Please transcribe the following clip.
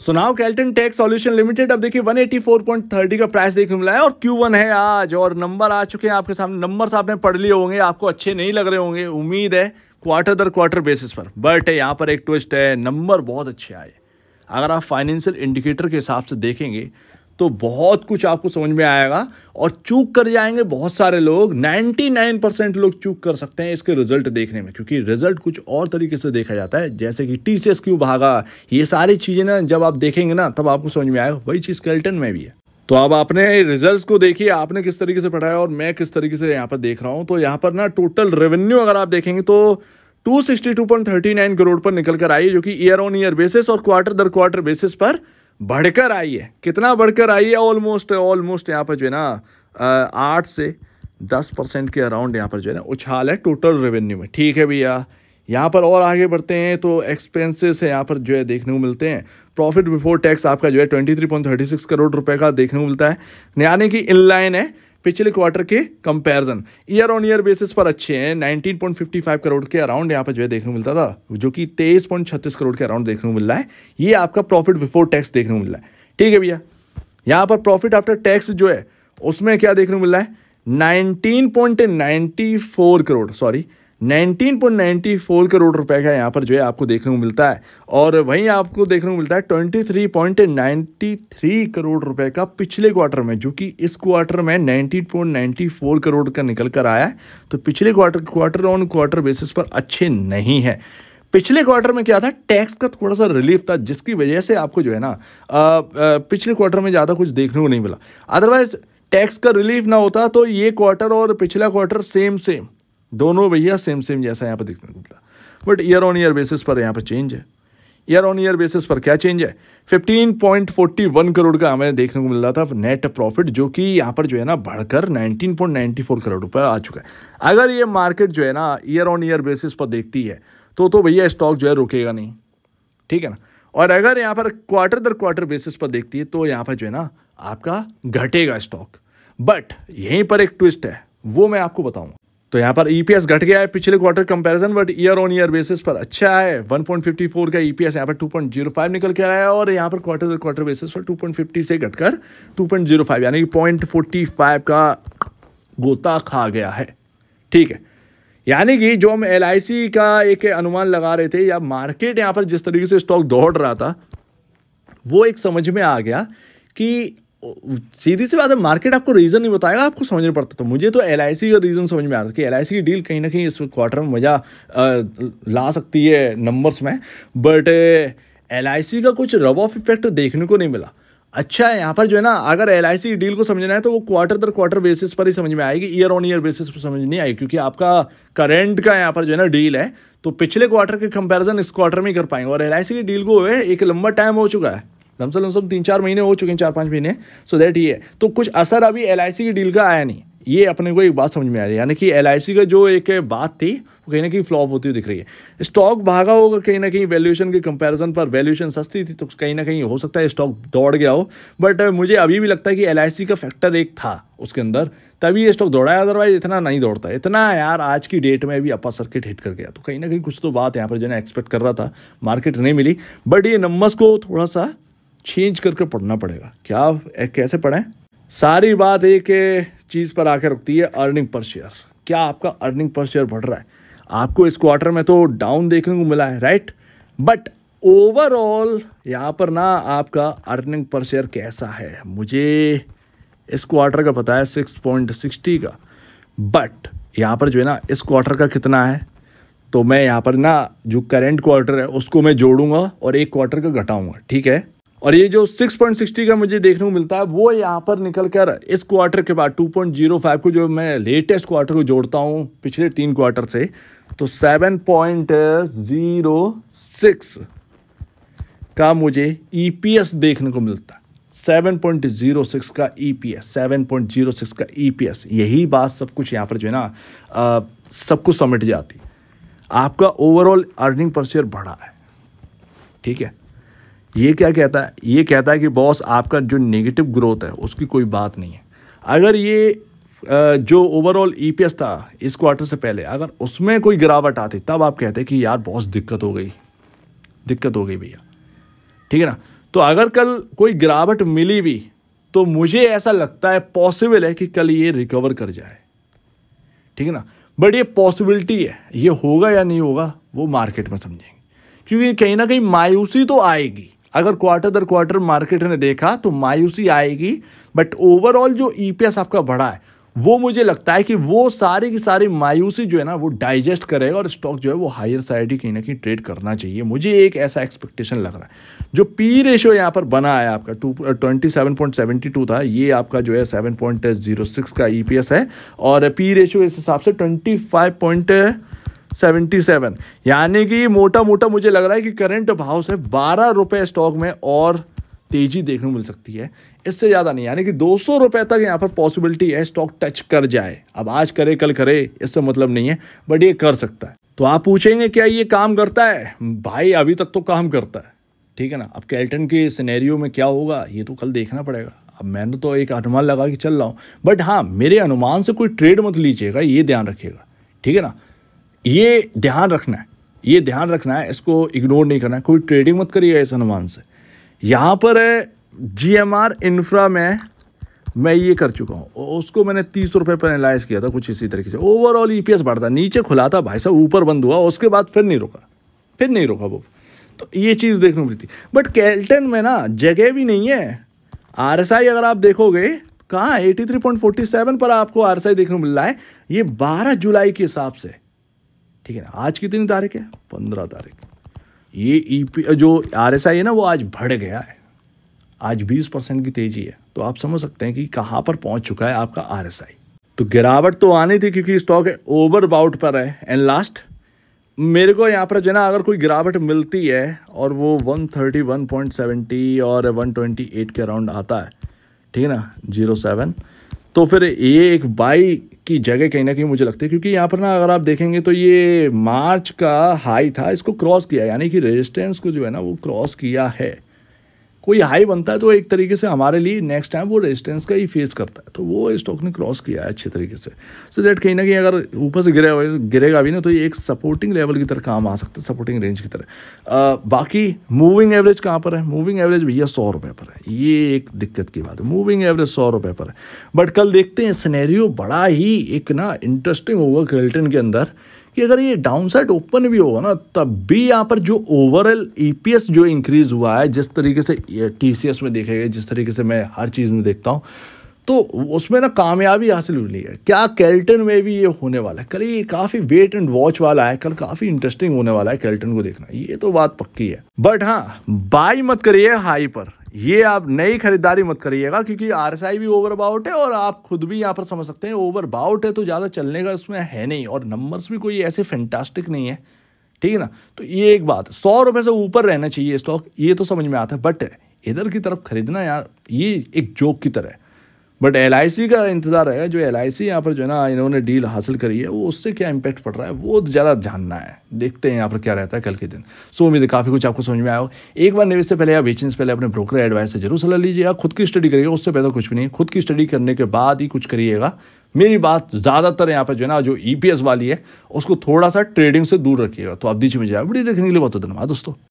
सो now Kellton tech solution limited अब देखिए 184.30 का प्राइस देखने मिला है और Q1 है आज और नंबर आ चुके हैं आपके सामने नंबर्स आपने पढ़ लिए होंगे आपको अच्छे नहीं लग रहे होंगे उम्मीद है क्वार्टर दर क्वार्टर बेसिस पर बट यहाँ पर एक ट्विस्ट है नंबर बहुत अच्छे आए अगर आप फाइनेंशियल इंडिकेटर के हिसाब से देखेंगे तो बहुत कुछ आपको समझ में आएगा और चूक कर जाएंगे बहुत सारे लोग 99 परसेंट लोग चूक कर सकते हैं इसके रिजल्ट देखने में क्योंकि रिजल्ट कुछ और तरीके से देखा जाता है जैसे कि टी सी क्यों भागा ये सारी चीज़ें ना जब आप देखेंगे ना तब आपको समझ में आएगा वही चीज़ कैल्टन में भी है तो अब आपने रिजल्ट्स को देखिए आपने किस तरीके से पढ़ाया और मैं किस तरीके से यहाँ पर देख रहा हूँ तो यहाँ पर ना टोटल रेवेन्यू अगर आप देखेंगे तो 262.39 करोड़ पर निकल कर आई जो कि ईयर ऑन ईयर बेसिस और क्वार्टर दर क्वार्टर बेसिस पर बढ़कर आई है कितना बढ़कर आई है ऑलमोस्ट ऑलमोस्ट यहाँ पर जो है ना आठ से दस परसेंट के अराउंड यहाँ पर जो है ना उछाल है टोटल रेवेन्यू में ठीक है भैया यहाँ पर और आगे बढ़ते हैं तो एक्सपेंसेस है यहाँ पर जो है देखने को मिलते हैं प्रॉफिट बिफोर टैक्स आपका जो है twenty three point thirty six crore रुपए का देखने को मिलता है यानी कि इनलाइन है पिछले क्वार्टर के comparison year on year basis पर अच्छे हैं 19.55 करोड़ के अराउंड यहाँ पर जो है देखने को मिलता था जो कि 23.36 करोड़ के अराउंड देखने को मिल रहा है ये आपका प्रॉफिट बिफोर टैक्स देखने को मिल रहा है ठीक है भैया यहाँ पर प्रॉफिट आफ्टर टैक्स जो है उसमें क्या देखने को मिल रहा है nineteen point four crore sorry 19.94 crore रुपए का यहाँ पर जो है आपको देखने को मिलता है और वहीं आपको देखने को मिलता है 23.93 करोड़ रुपए का पिछले क्वार्टर में जो कि इस क्वार्टर में 19.94 करोड़ का निकल कर आया है तो पिछले quarter quarter on quarter basis पर अच्छे नहीं है पिछले क्वार्टर में क्या था टैक्स का थोड़ा सा रिलीफ था जिसकी वजह से आपको जो है ना पिछले क्वार्टर में ज़्यादा कुछ देखने को नहीं मिला अदरवाइज टैक्स का रिलीफ ना होता तो ये क्वार्टर और पिछला क्वार्टर सेम सेम दोनों भैया सेम सेम जैसा यहाँ पर देखने को मिला but year on year basis पर यहाँ पर चेंज है ईयर ऑन ईयर बेसिस पर क्या चेंज है 15.41 करोड़ का हमें देखने को मिल रहा था नेट प्रॉफिट जो कि यहाँ पर जो है ना बढ़कर 19.94 करोड़ रुपए आ चुका है अगर ये मार्केट जो है ना ईयर ऑन ईयर बेसिस पर देखती है तो तो भैया स्टॉक जो है रुकेगा नहीं ठीक है ना और अगर यहाँ पर क्वार्टर दर क्वार्टर बेसिस पर देखती है तो यहाँ पर जो है ना आपका घटेगा स्टॉक बट यहीं पर एक ट्विस्ट है वो मैं आपको बताऊँगा तो यहाँ पर ईपीएस e घट गया है पिछले quarter comparison but year on year basis पर अच्छा है 1.54 का ईपीएस e यहाँ पर 2.05 निकल के आया है और यहाँ पर क्वार्टर क्वार्टर बेसिस पर 2.50 से घटकर 2.05 यानी कि पॉइंट का गोता खा गया है ठीक है यानी कि जो हम एल का एक अनुमान लगा रहे थे या मार्केट यहाँ पर जिस तरीके से स्टॉक दौड़ रहा था वो एक समझ में आ गया कि सीधी सी बात है मार्केट आपको रीज़न नहीं बताएगा आपको समझना पड़ता तो मुझे तो एल का रीज़न समझ में आ रहा था कि एल की डील कहीं ना कहीं इस क्वार्टर में मज़ा ला सकती है नंबर्स में बट एल का कुछ रब ऑफ इफेक्ट देखने को नहीं मिला अच्छा है यहाँ पर जो है ना अगर एल की डील को समझना है तो वो क्वार्टर दर क्वार्टर बेसिस पर ही समझ में आएगी ईयर ऑन ईयर बेसिस पर समझ नहीं आएगी क्योंकि आपका करेंट का यहाँ पर जो है ना डील है तो पिछले क्वार्टर के कंपैरिजन इस क्वार्टर में ही कर पाएंगे और एल की डील को एक लंबा टाइम हो चुका है लमसम लमसम तीन चार महीने हो चुके हैं चार पाँच महीने सो देट दैट ये तो कुछ असर अभी एल की डील का आया नहीं ये अपने को एक बात समझ में आ रही है यानी कि एल का जो एक बात थी वो कहीं ना कहीं फ्लॉप होती हुई दिख रही है स्टॉक भागा होगा कहीं ना कहीं वैल्यूएशन के कंपैरिजन पर वैल्यूएशन सस्ती थी तो कहीं ना कहीं हो सकता है स्टॉक दौड़ गया हो बट मुझे अभी भी लगता है कि एल का फैक्टर एक था उसके अंदर तभी ये स्टॉक दौड़ा है अदरवाइज इतना नहीं दौड़ता इतना यार आज की डेट में भी अपा सर्किट हिट कर गया तो कहीं ना कहीं कुछ तो बात यहाँ पर जो है एक्सपेक्ट कर रहा था मार्केट नहीं मिली बट ये नंबर्स को थोड़ा सा छींच करके पढ़ना पड़ेगा क्या एक कैसे पढ़ें सारी बात एक चीज़ पर आके रुकती है अर्निंग पर शेयर क्या आपका अर्निंग पर शेयर बढ़ रहा है आपको इस क्वार्टर में तो डाउन देखने को मिला है राइट बट ओवरऑल यहाँ पर ना आपका अर्निंग पर शेयर कैसा है मुझे इस क्वार्टर का पता है सिक्स पॉइंट सिक्सटी का बट यहाँ पर जो है ना इस क्वार्टर का कितना है तो मैं यहाँ पर ना जो करेंट क्वार्टर है उसको मैं जोड़ूंगा और एक क्वार्टर का घटाऊंगा ठीक है और ये जो 6.60 का मुझे देखने को मिलता है वो यहाँ पर निकल कर इस क्वार्टर के बाद 2.05 को जो मैं लेटेस्ट क्वार्टर को जोड़ता हूँ पिछले तीन क्वार्टर से तो 7.06 का मुझे ईपीएस e देखने को मिलता है 7.06 का ईपीएस e 7.06 का ईपीएस e यही बात सब कुछ यहाँ पर जो है ना सब कुछ समेट जाती आपका ओवरऑल अर्निंग पर शेयर बढ़ा है ठीक है ये क्या कहता है ये कहता है कि बॉस आपका जो नेगेटिव ग्रोथ है उसकी कोई बात नहीं है अगर ये जो ओवरऑल ईपीएस था इस क्वार्टर से पहले अगर उसमें कोई गिरावट आती तब आप कहते कि यार बहुत दिक्कत हो गई दिक्कत हो गई भैया ठीक है ना तो अगर कल कोई गिरावट मिली भी तो मुझे ऐसा लगता है पॉसिबल है कि कल ये रिकवर कर जाए ठीक है ना बट ये पॉसिबिलिटी है ये होगा या नहीं होगा वो मार्केट में समझेंगे क्योंकि कहीं ना कहीं मायूसी तो आएगी अगर क्वार्टर दर क्वार्टर मार्केट ने देखा तो मायूसी आएगी बट ओवरऑल जो ईपीएस e आपका बढ़ा है वो मुझे लगता है कि वो सारी की सारी मायूसी जो है ना वो डाइजेस्ट करेगा और स्टॉक जो है वो हायर साइड ही कहीं ना कहीं ट्रेड करना चाहिए मुझे एक ऐसा एक्सपेक्टेशन लग रहा है जो पी रेशियो यहाँ पर बना है आपका two twenty seven point seventy two था ये आपका जो है सेवन पॉइंट जीरो सिक्स का ई e है और पी रेशियो इस हिसाब से ट्वेंटी फाइव पॉइंट 77 यानी कि मोटा मोटा मुझे लग रहा है कि करंट भाव से बारह रुपये स्टॉक में और तेजी देखने को मिल सकती है इससे ज़्यादा नहीं यानी कि दो सौ रुपये तक यहाँ पर पॉसिबिलिटी है स्टॉक टच कर जाए अब आज करे कल करे इससे मतलब नहीं है बट ये कर सकता है तो आप पूछेंगे क्या ये काम करता है भाई अभी तक तो काम करता है ठीक है ना अब कैल्टन के सिनेरियो में क्या होगा ये तो कल देखना पड़ेगा अब मैंने तो एक अनुमान लगा कि चल रहा हूँ बट हाँ मेरे अनुमान से कोई ट्रेड मत लीजिएगा ये ध्यान रखिएगा ठीक है ना ये ध्यान रखना है ये ध्यान रखना है इसको इग्नोर नहीं करना है कोई ट्रेडिंग मत करिएगा इस अनुमान से यहाँ पर है जी एम आर इन्फ्रा में मैं ये कर चुका हूँ उसको मैंने तीस रुपये पर एनालाइज किया था कुछ इसी तरीके से ओवरऑल ई पी एस बढ़ता नीचे खुला था भाई साहब ऊपर बंद हुआ उसके बाद फिर नहीं रुका फिर नहीं रुका वो तो ये चीज़ देखने को मिलती बट कैल्टन में ना जगह भी नहीं है आर एस आई अगर आप देखोगे कहाँ eighty three point forty seven पर आपको आर एस आई देखने को मिल रहा है ये बारह जुलाई के हिसाब से ठीक है ना आज कितनी तारीख है पंद्रह तारीख ये ई e पी जो आर एस आई है ना वो आज बढ़ गया है आज बीस परसेंट की तेजी है तो आप समझ सकते हैं कि कहाँ पर पहुँच चुका है आपका आर एस आई तो गिरावट तो आनी थी क्योंकि स्टॉक ओवर बाउट पर है एंड लास्ट मेरे को यहाँ पर जो ना अगर कोई गिरावट मिलती है और वो 131.70 और 128 के अराउंड आता है ठीक है ना जीरो सेवन तो फिर ये एक बाई की जगह कहीं ना कहीं मुझे लगती है क्योंकि यहाँ पर ना अगर आप देखेंगे तो ये मार्च का हाई था इसको क्रॉस किया यानी कि रेजिस्टेंस को जो है ना वो क्रॉस किया है कोई हाई बनता है तो एक तरीके से हमारे लिए नेक्स्ट टाइम वो रेजिस्टेंस का ही फेस करता है तो वो स्टॉक ने क्रॉस किया है अच्छे तरीके से सो दैट कहीं ना कहीं अगर ऊपर से गिरे गिरेगा भी ना तो ये एक सपोर्टिंग लेवल की तरह काम आ सकता है सपोर्टिंग रेंज की तरह बाकी मूविंग एवरेज कहाँ पर है मूविंग एवरेज भैया सौ रुपये पर है ये एक दिक्कत की बात है मूविंग एवरेज सौ रुपये पर है बट कल देखते हैं सनेरियो बड़ा ही एक ना इंटरेस्टिंग होगा गिल्टन के अंदर कि अगर ये डाउन साइड ओपन भी होगा ना तब भी यहाँ पर जो ओवरऑल ईपीएस जो इंक्रीज हुआ है जिस तरीके से टीसीएस में देखे गए जिस तरीके से मैं हर चीज़ में देखता हूँ तो उसमें ना कामयाबी हासिल हुई है क्या कैल्टन में भी ये होने वाला है कल ये काफ़ी वेट एंड वॉच वाला है कल काफ़ी इंटरेस्टिंग होने वाला है कैल्टन को देखना ये तो बात पक्की है बट हाँ बाई मत करिए हाई पर ये आप नई खरीदारी मत करिएगा क्योंकि आर भी ओवर बाउट है और आप खुद भी यहाँ पर समझ सकते हैं ओवर बाउट है तो ज़्यादा चलने का इसमें है नहीं और नंबर्स भी कोई ऐसे फैंटास्टिक नहीं है ठीक है ना तो ये एक बात सौ रुपये से ऊपर रहना चाहिए स्टॉक ये तो समझ में आता है बट इधर की तरफ खरीदना यार ये एक जोक की तरह है बट एल का इंतज़ार रहेगा जो एल आई सी यहाँ पर जो है ना इन्होंने डील हासिल करी है वो उससे क्या इम्पैक्ट पड़ रहा है वो ज़्यादा जानना है देखते हैं यहाँ पर क्या रहता है कल के दिन सो उम्मीद है काफ़ी कुछ आपको समझ में आया हो एक बार निवेश से पहले या बेचने से पहले अपने ब्रोकर एडवाइस से जरूर सलाह लीजिए या हाँ, खुद की स्टडी करिएगा उससे पहले तो कुछ भी नहीं खुद की स्टडी करने के बाद ही कुछ करिएगा मेरी बात ज़्यादातर यहाँ पर जो है ना जो ई e वाली है उसको थोड़ा सा ट्रेडिंग से दूर रखिएगा तो आप दीजिए मुझे वीडियो देखने के लिए बहुत धन्यवाद दोस्तों